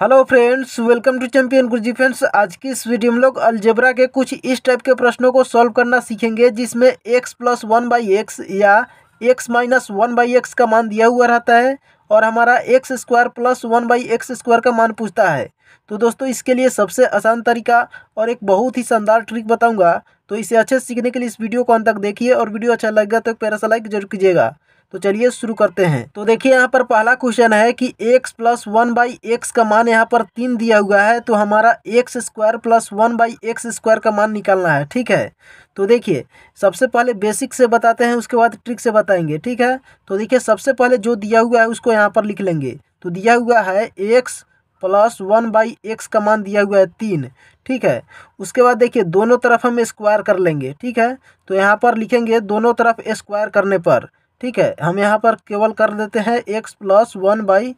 hello friends welcome to champion Guruji friends आज की इस वीडियो में लोग अल्जेब्रा के कुछ इस टाइप के प्रश्नों को सॉल्व करना सीखेंगे जिसमें x plus one by x या x minus one by x का मान दिया हुआ रहता है और हमारा x square plus one by x square का मान पूछता है तो दोस्तों इसके लिए सबसे आसान तरीका और एक बहुत ही शानदार ट्रिक बताऊँगा तो इसे अच्छे से सीखने के लिए इस वीडियो को अंत तक देखिए और वीडियो अच्छा लगेगा तो एक पैरा सा लाइक जरूर कीजिएगा तो चलिए शुरू करते हैं तो देखिए यहाँ पर पहला क्वेश्चन है कि x plus one by x का मान यहाँ पर तीन दिया हुआ है तो हमारा x square plus one by x square का मान निकालना है ठीक है तो देखिए सबसे पहले बेसिक से बताते हैं उसके बाद ट्रिक से बताएंगे ठीक है तो देखिए सबसे पहले जो दिया हुआ है उसको यहाँ पर लिख लेंगे तो दिया हुआ है x plus one by x का मान दिया हुआ है तीन ठीक है उसके बाद देखिए दोनों तरफ हम स्क्वायर कर लेंगे ठीक है तो यहाँ पर लिखेंगे दोनों तरफ स्क्वायर करने पर ठीक है हम यहाँ पर केवल कर देते हैं x plus one by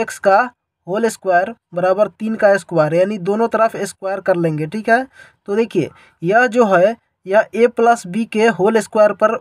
x का होल स्क्वायर बराबर तीन का स्क्वायर यानी दोनों तरफ स्क्वायर कर लेंगे ठीक है तो देखिए यह जो है यह ए प्लस बी के होल स्क्वायर पर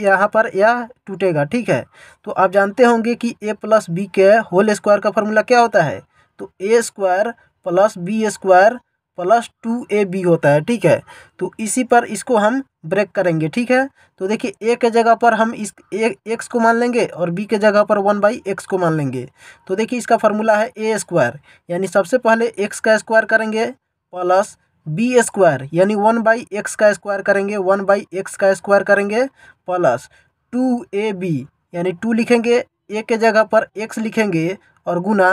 यहाँ पर यह टूटेगा ठीक है तो आप जानते होंगे कि ए प्लस बी के होल स्क्वायर का फॉर्मूला क्या होता है तो a square plus b square plus two a b होता है ठीक है तो इसी पर इसको हम ब्रेक करेंगे ठीक है तो देखिए ए के जगह पर हम इस ए एक्स को मान लेंगे और बी के जगह पर वन बाई एक्स को मान लेंगे तो देखिए इसका फार्मूला है ए स्क्वायर यानी सबसे पहले एक्स का स्क्वायर करेंगे प्लस बी स्क्वायर यानी वन बाई एक्स का स्क्वायर करेंगे वन बाई एक्स का स्क्वायर करेंगे प्लस टू ए बी यानी टू लिखेंगे ए के जगह पर एक्स लिखेंगे और गुना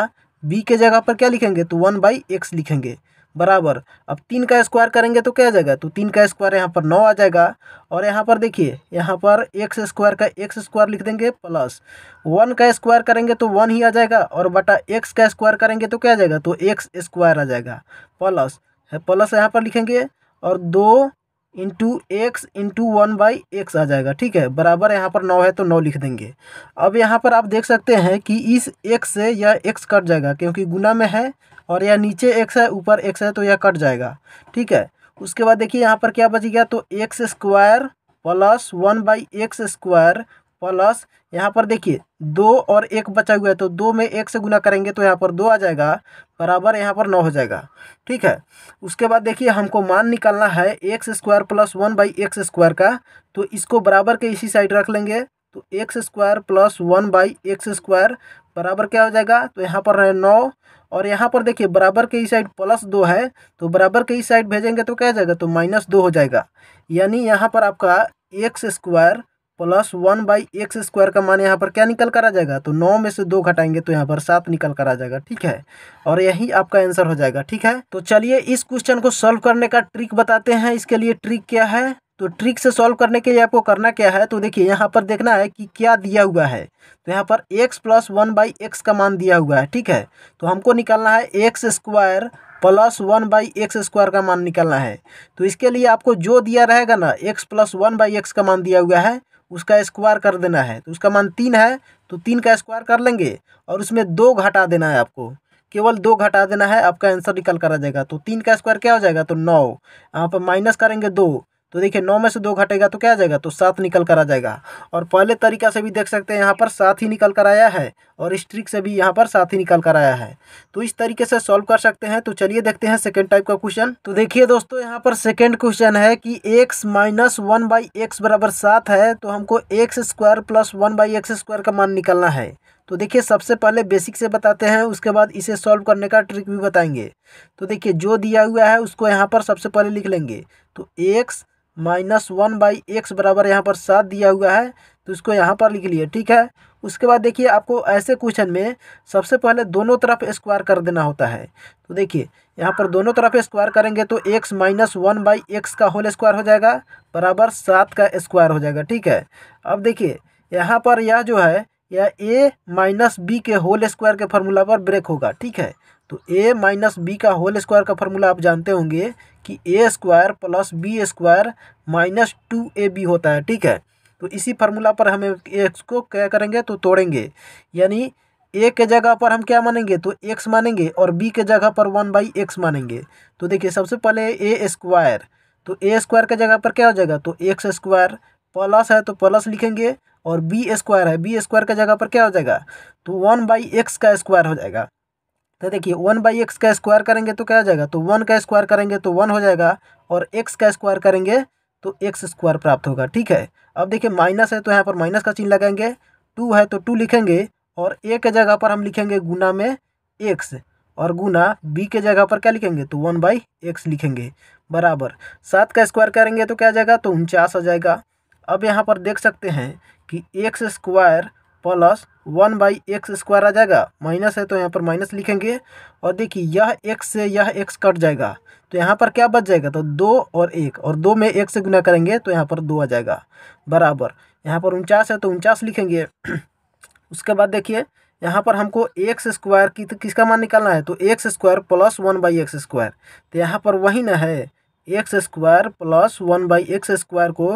बी के जगह पर क्या लिखेंगे तो वन बाई एक्स लिखेंगे बराबर अब तीन का स्क्वायर करेंगे तो क्या आ जाएगा तो तीन का स्क्वायर यहाँ पर नौ आ जाएगा और यहाँ पर देखिए यहाँ पर एक्स स्क्वायर का एक्स स्क्वायर लिख देंगे प्लस वन का स्क्वायर करेंगे तो वन ही आ जाएगा और बटा एक्स का स्क्वायर करेंगे तो क्या आ जाएगा तो एक्स स्क्वायर आ जाएगा प्लस प्लस यहाँ पर लिखेंगे और दो into x into one by x आ जाएगा ठीक है बराबर यहाँ पर नौ है तो नौ लिख देंगे अब यहाँ पर आप देख सकते हैं कि इस एक्स से यह एक्स कट जाएगा क्योंकि गुना में है और यह नीचे एक्स है ऊपर एक्स है तो यह कट जाएगा ठीक है उसके बाद देखिए यहाँ पर क्या बच गया तो x square plus one by x square plus यहाँ पर देखिए दो और एक बचा हुआ है तो दो में एक से गुना करेंगे तो यहाँ पर दो आ जाएगा बराबर यहाँ पर नौ हो जाएगा ठीक है उसके बाद देखिए हमको मान निकालना है x square plus one by x square का तो इसको बराबर के इसी साइड रख लेंगे तो x square plus one by x square बराबर क्या हो जाएगा तो यहाँ पर है नौ और यहाँ पर देखिए बराबर के इस साइड प्लस दो है तो बराबर के इस साइड भेजेंगे तो क्या हो जाएगा तो माइनस दो हो जाएगा यानी यहाँ पर आपका x square plus one by x square का मान यहाँ पर क्या निकल कर आ जाएगा तो नौ में से दो घटाएंगे तो यहाँ पर सात निकल कर आ जाएगा ठीक है और यही आपका आंसर हो जाएगा ठीक है तो चलिए इस क्वेश्चन को सॉल्व करने का ट्रिक बताते हैं इसके लिए ट्रिक क्या है तो ट्रिक से सॉल्व करने के लिए आपको करना क्या है तो देखिए यहाँ पर देखना है कि क्या दिया हुआ है तो यहाँ पर x plus one by x का मान दिया हुआ है ठीक है तो हमको निकालना है x square plus one by x square का मान निकालना है तो इसके लिए आपको जो दिया रहेगा ना x plus one by x का मान दिया हुआ है उसका स्क्वायर कर देना है तो उसका मान तीन है तो तीन का स्क्वायर कर लेंगे और उसमें दो घटा देना है आपको केवल दो घटा देना है आपका आंसर निकल कर आ जाएगा तो तीन का स्क्वायर क्या हो जाएगा तो नौ यहाँ पर माइनस करेंगे दो तो देखिए नौ में से दो घटेगा तो क्या आ जाएगा तो सात निकल कर आ जाएगा और पहले तरीका से भी देख सकते हैं यहाँ पर सात ही निकल कर आया है और स्ट्रिक से भी यहाँ पर सात ही निकल कर आया है तो इस तरीके से सॉल्व कर सकते हैं तो चलिए देखते हैं सेकेंड टाइप का क्वेश्चन तो देखिए दोस्तों यहाँ पर सेकेंड क्वेश्चन है कि x minus one by x बराबर सात है तो हमको x square plus one by x square का मान निकलना है तो देखिए सबसे पहले बेसिक से बताते हैं उसके बाद इसे सॉल्व करने का ट्रिक भी बताएंगे तो देखिए जो दिया हुआ है उसको यहाँ पर सबसे पहले लिख लेंगे तो x minus one by x बराबर यहाँ पर सात दिया हुआ है तो इसको यहाँ पर लिख लिए ठीक है उसके बाद देखिए आपको ऐसे क्वेश्चन में सबसे पहले दोनों तरफ स्क्वायर कर देना होता है तो देखिए यहाँ पर दोनों तरफ स्क्वायर करेंगे तो x minus one by x का होल स्क्वायर हो जाएगा बराबर सात का स्क्वायर हो जाएगा ठीक है अब देखिए यहाँ पर यह जो है यह ए माइनस बी के होल स्क्वायर के फॉर्मूला पर ब्रेक होगा ठीक है तो ए माइनस बी का होल स्क्वायर का फॉर्मूला आप जानते होंगे कि a square plus b square minus two a b होता है ठीक है तो इसी फार्मूला पर हम एक्स को क्या करेंगे तो तोड़ेंगे यानी ए के जगह पर हम क्या मानेंगे तो एक्स मानेंगे और बी के जगह पर वन बाई एक्स मानेंगे तो देखिए सबसे पहले ए स्क्वायर तो ए स्क्वायर के जगह पर क्या हो जाएगा तो एक्स स्क्वायर प्लस है तो प्लस लिखेंगे और बी स्क्वायर है बी स्क्वायर के जगह पर क्या हो जाएगा तो वन बाई एक्स का स्क्वायर हो जाएगा तो देखिए वन बाई एक्स का स्क्वायर करेंगे तो क्या आ जाएगा तो वन का स्क्वायर करेंगे तो वन हो जाएगा और एक्स का स्क्वायर करेंगे तो एक्स स्क्वायर प्राप्त होगा ठीक है अब देखिए माइनस है तो यहाँ पर माइनस का चिन्ह लगाएंगे टू है तो टू लिखेंगे और ए के जगह पर हम लिखेंगे गुना में एक्स और गुना बी के जगह पर क्या लिखेंगे तो वन बाई एक्स लिखेंगे बराबर सात का स्क्वायर करेंगे तो क्या आ जाएगा तो उनचास आ जाएगा अब यहाँ पर देख सकते हैं कि x square plus one by x square आ जाएगा माइनस है तो यहाँ पर माइनस लिखेंगे और देखिए यह एक्स से यह एक्स कट जाएगा तो यहाँ पर क्या बच जाएगा तो दो और एक और दो में एक से गुना करेंगे तो यहाँ पर दो आ जाएगा बराबर यहाँ पर उनचास है तो उनचास लिखेंगे उसके बाद देखिए यहाँ पर हमको एक्स स्क्वायर की तो किसका मान निकालना है तो x square plus one by x square तो यहाँ पर वही ना है x square plus one by x square को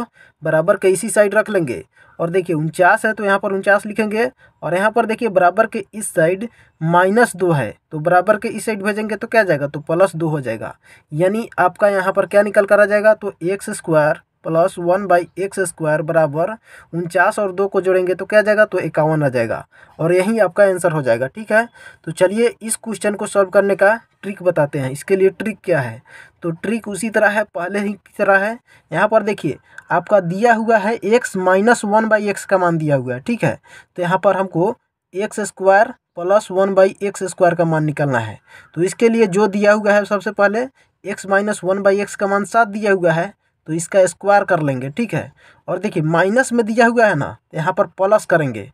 बराबर के इसी साइड रख लेंगे और देखिए उनचास है तो यहाँ पर उनचास लिखेंगे और यहाँ पर देखिए बराबर के इस साइड माइनस दो है तो बराबर के इस साइड भेजेंगे तो क्या जाएगा तो प्लस दो हो जाएगा यानी आपका यहाँ पर क्या निकल कर आ जाएगा तो x square plus one by x square बराबर उनचास और दो को जोड़ेंगे तो क्या जाएगा तो इक्यावन आ जाएगा और यही आपका आंसर हो जाएगा ठीक है तो चलिए इस क्वेश्चन को सॉल्व करने का ट्रिक बताते हैं इसके लिए ट्रिक क्या है तो ट्रिक उसी तरह है पहले ही की तरह है यहाँ पर देखिए आपका दिया हुआ है x minus one by x का मान दिया हुआ है ठीक है तो यहाँ पर हमको x square plus one by x square का मान निकालना है तो इसके लिए जो दिया हुआ है सबसे पहले x minus one by x का मान सात दिया हुआ है तो इसका स्क्वायर कर लेंगे ठीक है और देखिए माइनस में दिया हुआ है ना तो यहाँ पर प्लस करेंगे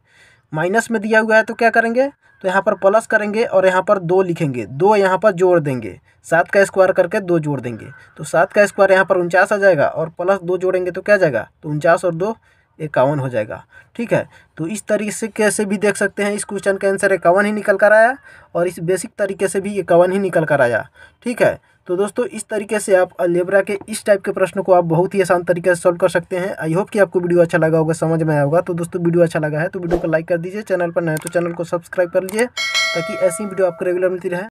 माइनस में दिया हुआ है तो क्या करेंगे तो यहाँ पर प्लस करेंगे और यहाँ पर दो लिखेंगे दो यहाँ पर जोड़ देंगे सात का स्क्वायर करके दो जोड़ देंगे तो सात का स्क्वायर यहाँ पर उनचास आ जाएगा और प्लस दो जोड़ेंगे तो क्या जाएगा तो उनचास और दो इक्यावन हो जाएगा ठीक है तो इस तरीके से कैसे भी देख सकते हैं इस क्वेश्चन का आंसर इक्यावन ही निकल कर आया और इस बेसिक तरीके से भी इक्यावन ही निकल कर आया ठीक है तो दोस्तों इस तरीके से आप अलेबरा के इस टाइप के प्रश्नों को आप बहुत ही आसान तरीके से सॉल्व कर सकते हैं आई होप कि आपको वीडियो अच्छा लगा होगा समझ में आया होगा तो दोस्तों वीडियो अच्छा लगा है तो वीडियो को लाइक कर दीजिए चैनल पर नए तो चैनल को सब्सक्राइब कर लीजिए ताकि ऐसी वीडियो आपको रेगुलर मिलती रहे